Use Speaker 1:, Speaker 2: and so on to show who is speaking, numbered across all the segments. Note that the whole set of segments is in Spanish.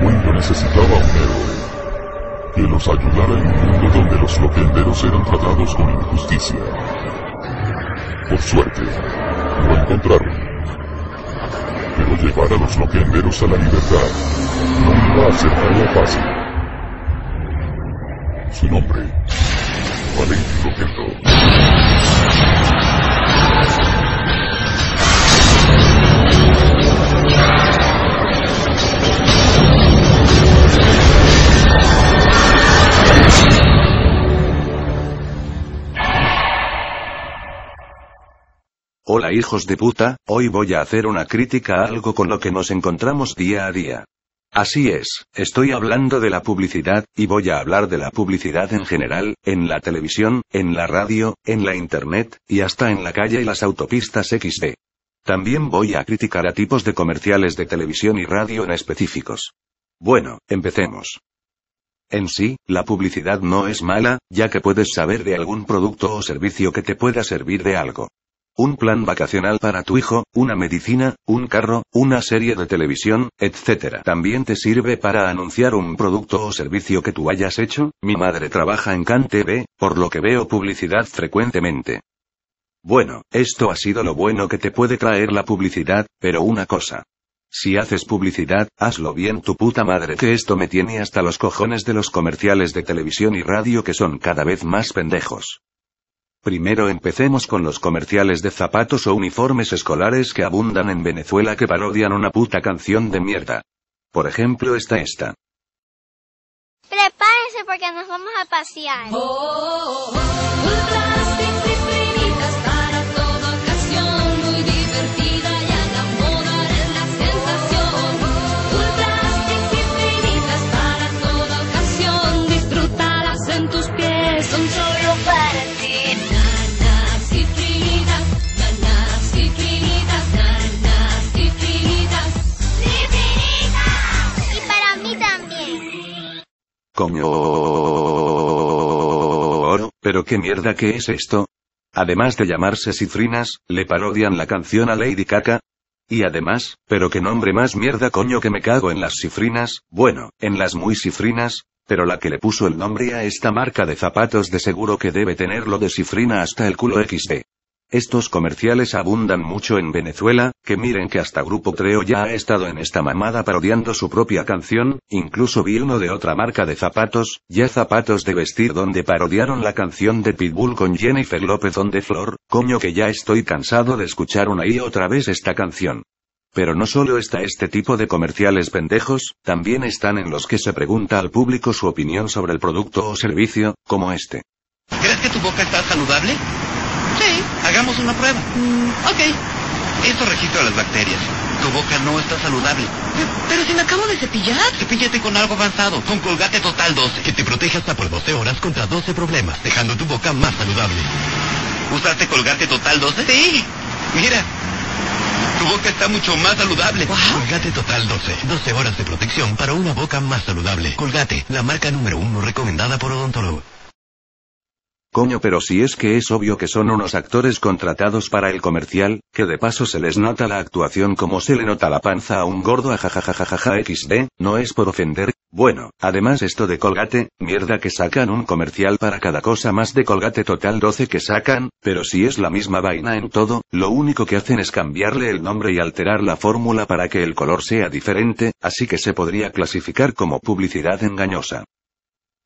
Speaker 1: cuento necesitaba un héroe que los ayudara en un mundo donde los loquenderos eran tratados con injusticia. Por suerte, lo encontraron. Pero llevar a los loquenderos a la libertad no iba a ser tarea fácil. Su nombre, Valentín Loquendo.
Speaker 2: Hola hijos de puta, hoy voy a hacer una crítica a algo con lo que nos encontramos día a día. Así es, estoy hablando de la publicidad, y voy a hablar de la publicidad en general, en la televisión, en la radio, en la internet, y hasta en la calle y las autopistas XD. También voy a criticar a tipos de comerciales de televisión y radio en específicos. Bueno, empecemos. En sí, la publicidad no es mala, ya que puedes saber de algún producto o servicio que te pueda servir de algo. Un plan vacacional para tu hijo, una medicina, un carro, una serie de televisión, etc. También te sirve para anunciar un producto o servicio que tú hayas hecho. Mi madre trabaja en Can TV, por lo que veo publicidad frecuentemente. Bueno, esto ha sido lo bueno que te puede traer la publicidad, pero una cosa. Si haces publicidad, hazlo bien tu puta madre que esto me tiene hasta los cojones de los comerciales de televisión y radio que son cada vez más pendejos. Primero empecemos con los comerciales de zapatos o uniformes escolares que abundan en Venezuela que parodian una puta canción de mierda. Por ejemplo, está esta. Prepárense porque nos vamos a pasear. Oh, oh, oh. Coño. Oro, pero qué mierda que es esto. Además de llamarse Cifrinas, le parodian la canción a Lady Caca. Y además, pero qué nombre más mierda coño que me cago en las cifrinas, bueno, en las muy cifrinas, pero la que le puso el nombre a esta marca de zapatos de seguro que debe tenerlo de cifrina hasta el culo XD. Estos comerciales abundan mucho en Venezuela, que miren que hasta Grupo Creo ya ha estado en esta mamada parodiando su propia canción, incluso vi uno de otra marca de zapatos, ya zapatos de vestir donde parodiaron la canción de Pitbull con Jennifer López donde Flor, coño que ya estoy cansado de escuchar una y otra vez esta canción. Pero no solo está este tipo de comerciales pendejos, también están en los que se pregunta al público su opinión sobre el producto o servicio, como este.
Speaker 1: ¿Crees que tu boca está saludable? Sí,
Speaker 2: hagamos una prueba. Mm, ok. Esto registra las bacterias. Tu boca no está saludable.
Speaker 1: Pero, si me acabo de cepillar.
Speaker 2: Cepíllate con algo avanzado, con Colgate Total 12, que te protege hasta por 12 horas contra 12 problemas, dejando tu boca más saludable.
Speaker 1: ¿Usaste Colgate Total 12?
Speaker 2: Sí. Mira, tu boca está mucho más saludable. Colgate Total 12. 12 horas de protección para una boca más saludable. Colgate, la marca número uno recomendada por odontólogo. Coño, pero si es que es obvio que son unos actores contratados para el comercial, que de paso se les nota la actuación como se le nota la panza a un gordo ajajajajaja XD, no es por ofender. Bueno, además esto de colgate, mierda que sacan un comercial para cada cosa más de colgate total 12 que sacan, pero si es la misma vaina en todo, lo único que hacen es cambiarle el nombre y alterar la fórmula para que el color sea diferente, así que se podría clasificar como publicidad engañosa.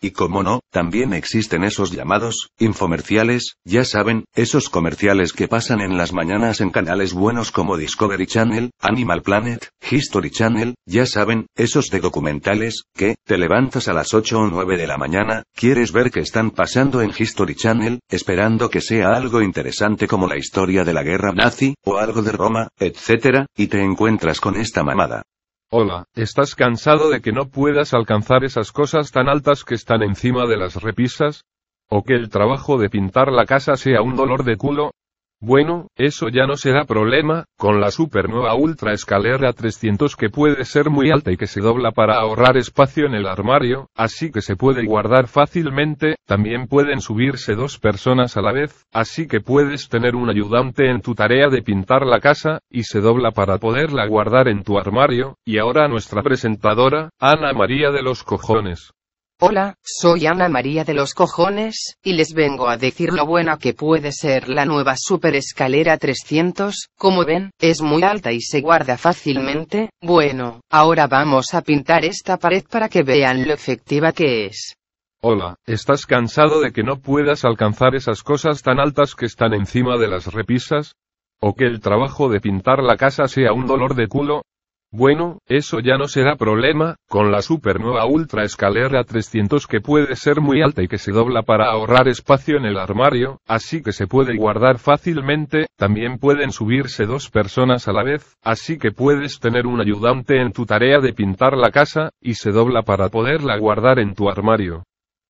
Speaker 2: Y como no, también existen esos llamados, infomerciales, ya saben, esos comerciales que pasan en las mañanas en canales buenos como Discovery Channel, Animal Planet, History Channel, ya saben, esos de documentales, que, te levantas a las 8 o 9 de la mañana, quieres ver qué están pasando en History Channel, esperando que sea algo interesante como la historia de la guerra nazi, o algo de Roma, etc., y te encuentras con esta mamada.
Speaker 1: Hola, ¿estás cansado de que no puedas alcanzar esas cosas tan altas que están encima de las repisas? ¿O que el trabajo de pintar la casa sea un dolor de culo? Bueno, eso ya no será problema, con la supernova ultra escalera 300 que puede ser muy alta y que se dobla para ahorrar espacio en el armario, así que se puede guardar fácilmente, también pueden subirse dos personas a la vez, así que puedes tener un ayudante en tu tarea de pintar la casa, y se dobla para poderla guardar en tu armario, y ahora nuestra presentadora, Ana María de los Cojones. Hola, soy Ana María de los Cojones, y les vengo a decir lo buena que puede ser la nueva Super Escalera 300, como ven, es muy alta y se guarda fácilmente, bueno, ahora vamos a pintar esta pared para que vean lo efectiva que es. Hola, ¿estás cansado de que no puedas alcanzar esas cosas tan altas que están encima de las repisas? ¿O que el trabajo de pintar la casa sea un dolor de culo? Bueno, eso ya no será problema, con la supernova ultra escalera 300 que puede ser muy alta y que se dobla para ahorrar espacio en el armario, así que se puede guardar fácilmente, también pueden subirse dos personas a la vez, así que puedes tener un ayudante en tu tarea de pintar la casa, y se dobla para poderla guardar en tu armario.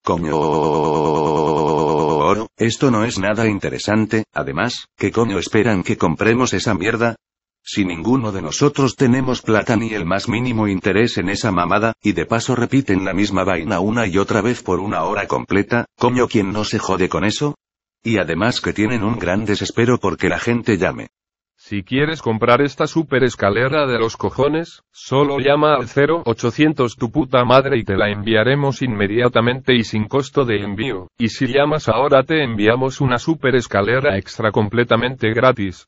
Speaker 1: Coño, esto no es nada
Speaker 2: interesante, además, ¿qué coño esperan que compremos esa mierda? Si ninguno de nosotros tenemos plata ni el más mínimo interés en esa mamada, y de paso repiten la misma vaina una y otra vez por una hora completa, coño, quien no se jode con eso? Y además que tienen un gran desespero porque la gente llame.
Speaker 1: Si quieres comprar esta super escalera de los cojones, solo llama al 0800 tu puta madre y te la enviaremos inmediatamente y sin costo de envío. Y si llamas ahora te enviamos una super escalera extra completamente gratis.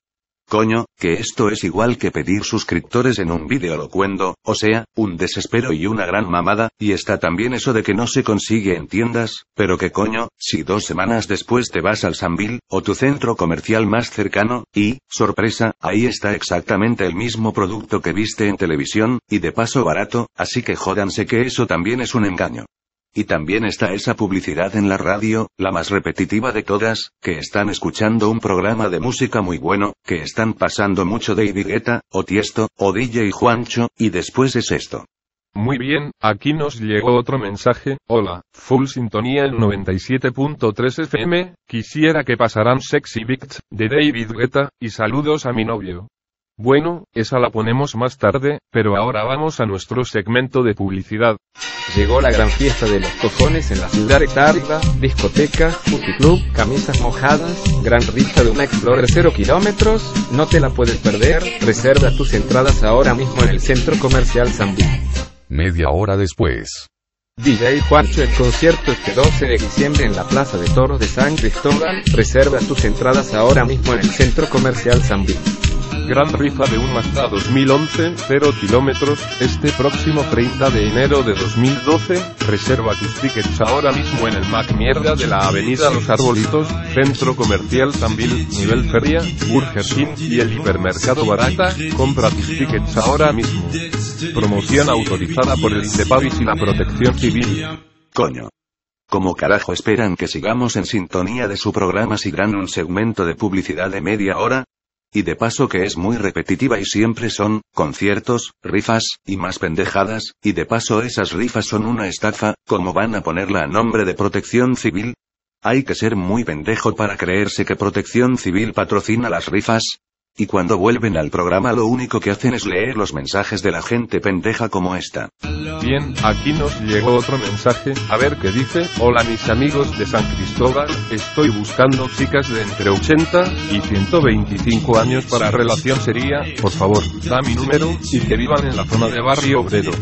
Speaker 1: Coño,
Speaker 2: que esto es igual que pedir suscriptores en un vídeo locuendo, o sea, un desespero y una gran mamada, y está también eso de que no se consigue en tiendas, pero que coño, si dos semanas después te vas al Sanville, o tu centro comercial más cercano, y, sorpresa, ahí está exactamente el mismo producto que viste en televisión, y de paso barato, así que jódanse que eso también es un engaño. Y también está esa publicidad en la radio, la más repetitiva de todas, que están escuchando un programa de música muy bueno, que están pasando mucho David Guetta, o Tiesto,
Speaker 1: o DJ Juancho, y después es esto. Muy bien, aquí nos llegó otro mensaje. Hola, Full Sintonía en 97.3 FM, quisiera que pasaran Sexy beats, de David Guetta, y saludos a mi novio. Bueno, esa la ponemos más tarde, pero ahora vamos a nuestro segmento de publicidad. Llegó la gran fiesta de los cojones en la ciudad de discoteca, fútbol, club, camisas mojadas, gran rita de una Explorer 0 kilómetros, no te la puedes perder, reserva tus entradas ahora mismo en el centro comercial Zambín. Media hora después. DJ Juancho, el concierto este 12 de diciembre en la Plaza de Toros de San Cristóbal, reserva tus entradas ahora mismo en el centro comercial Zambín gran rifa de un Mazda 2011, 0 kilómetros, este próximo 30 de enero de 2012, reserva tus tickets ahora mismo en el Mac Mierda de la Avenida Los Arbolitos, Centro Comercial Tambil, Nivel Feria, Burger King y el Hipermercado Barata, compra tus tickets ahora mismo. Promoción autorizada por el INDEPAVIS y la Protección Civil.
Speaker 2: Coño. ¿Cómo carajo esperan que sigamos en sintonía de su programa si gran un segmento de publicidad de media hora? Y de paso que es muy repetitiva y siempre son, conciertos, rifas, y más pendejadas, y de paso esas rifas son una estafa, ¿cómo van a ponerla a nombre de protección civil? Hay que ser muy pendejo para creerse que protección civil patrocina las rifas, y cuando vuelven al programa lo único que hacen es
Speaker 1: leer los mensajes de la gente pendeja como esta. Bien, aquí nos llegó otro mensaje, a ver qué dice, hola mis amigos de San Cristóbal, estoy buscando chicas de entre 80 y 125 años para relación sería, por favor, da mi número, y que vivan en la zona de barrio obrero.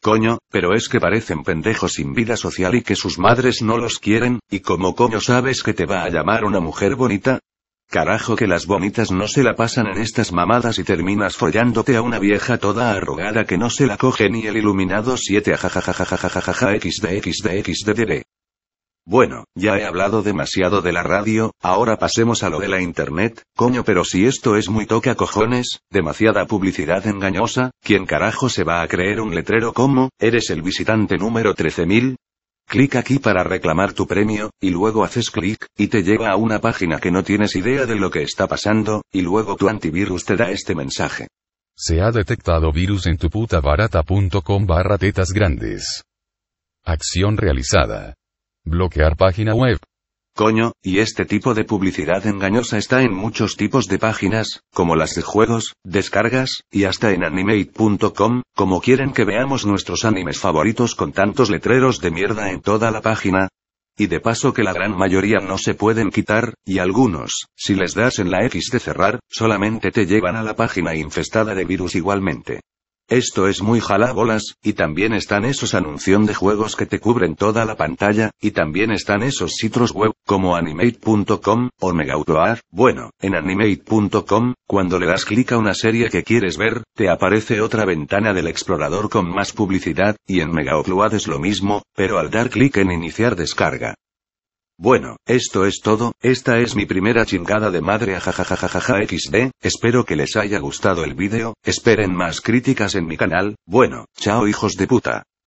Speaker 2: Coño, pero es que parecen pendejos sin vida social y que sus madres no los quieren, y como coño sabes que te va a llamar una mujer bonita, Carajo que las bonitas no se la pasan en estas mamadas y terminas follándote a una vieja toda arrugada que no se la coge ni el iluminado 7 jajajajajajajaja xd Bueno, ya he hablado demasiado de la radio, ahora pasemos a lo de la internet, coño pero si esto es muy toca cojones, demasiada publicidad engañosa, ¿quién carajo se va a creer un letrero como, eres el visitante número 13000? Clic aquí para reclamar tu premio, y luego haces clic, y te lleva a una página que no tienes idea de lo que está pasando, y luego tu antivirus te da este mensaje. Se ha
Speaker 1: detectado virus en tu puta barata.com barra tetas grandes. Acción realizada. Bloquear página web. Coño, y este tipo de publicidad
Speaker 2: engañosa está en muchos tipos de páginas, como las de juegos, descargas, y hasta en animate.com, como quieren que veamos nuestros animes favoritos con tantos letreros de mierda en toda la página. Y de paso que la gran mayoría no se pueden quitar, y algunos, si les das en la X de cerrar, solamente te llevan a la página infestada de virus igualmente. Esto es muy jalabolas, y también están esos anunción de juegos que te cubren toda la pantalla, y también están esos sitios web, como animate.com, o Megaupload, bueno, en animate.com, cuando le das clic a una serie que quieres ver, te aparece otra ventana del explorador con más publicidad, y en Megaupload es lo mismo, pero al dar clic en iniciar descarga, bueno, esto es todo, esta es mi primera chingada de madre a jajajajaja xd, espero que les haya gustado el vídeo, esperen más críticas en mi canal, bueno, chao hijos de puta.